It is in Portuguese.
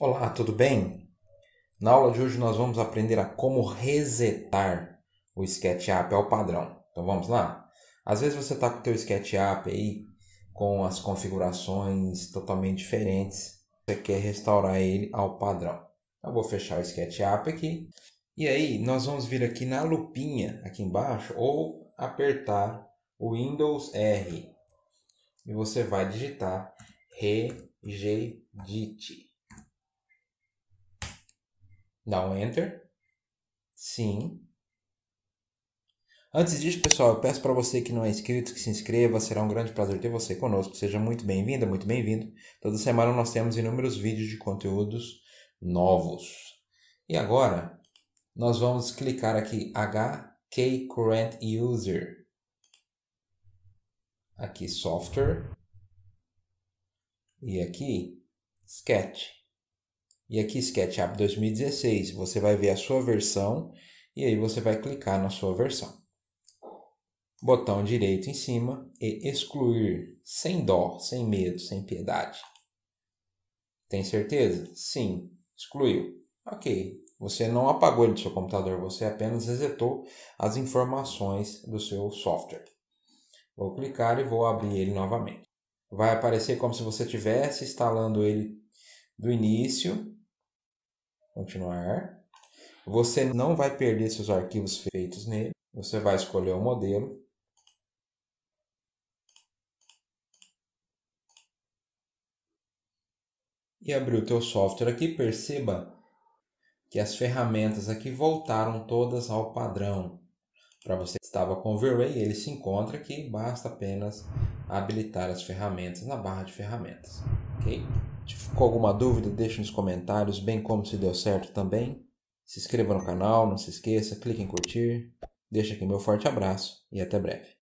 Olá, tudo bem? Na aula de hoje nós vamos aprender a como resetar o SketchUp ao padrão. Então vamos lá? Às vezes você está com o teu SketchUp aí com as configurações totalmente diferentes. Você quer restaurar ele ao padrão. Eu vou fechar o SketchUp aqui. E aí nós vamos vir aqui na lupinha aqui embaixo ou apertar o Windows R. E você vai digitar regedit Dá um Enter. Sim. Antes disso, pessoal, eu peço para você que não é inscrito que se inscreva. Será um grande prazer ter você conosco. Seja muito bem-vinda, muito bem-vindo. Toda semana nós temos inúmeros vídeos de conteúdos novos. E agora, nós vamos clicar aqui HK Current User. Aqui Software. E aqui Sketch. E aqui SketchUp 2016, você vai ver a sua versão e aí você vai clicar na sua versão. Botão direito em cima e excluir, sem dó, sem medo, sem piedade. Tem certeza? Sim, excluiu. Ok, você não apagou ele do seu computador, você apenas resetou as informações do seu software. Vou clicar e vou abrir ele novamente. Vai aparecer como se você estivesse instalando ele do início. Continuar. Você não vai perder seus arquivos feitos nele. Você vai escolher o um modelo. E abrir o teu software aqui, perceba que as ferramentas aqui voltaram todas ao padrão. Para você que estava com o overlay, ele se encontra aqui, basta apenas habilitar as ferramentas na barra de ferramentas. Ok? Se ficou alguma dúvida, deixe nos comentários, bem como se deu certo também. Se inscreva no canal, não se esqueça, clique em curtir. Deixa aqui meu forte abraço e até breve.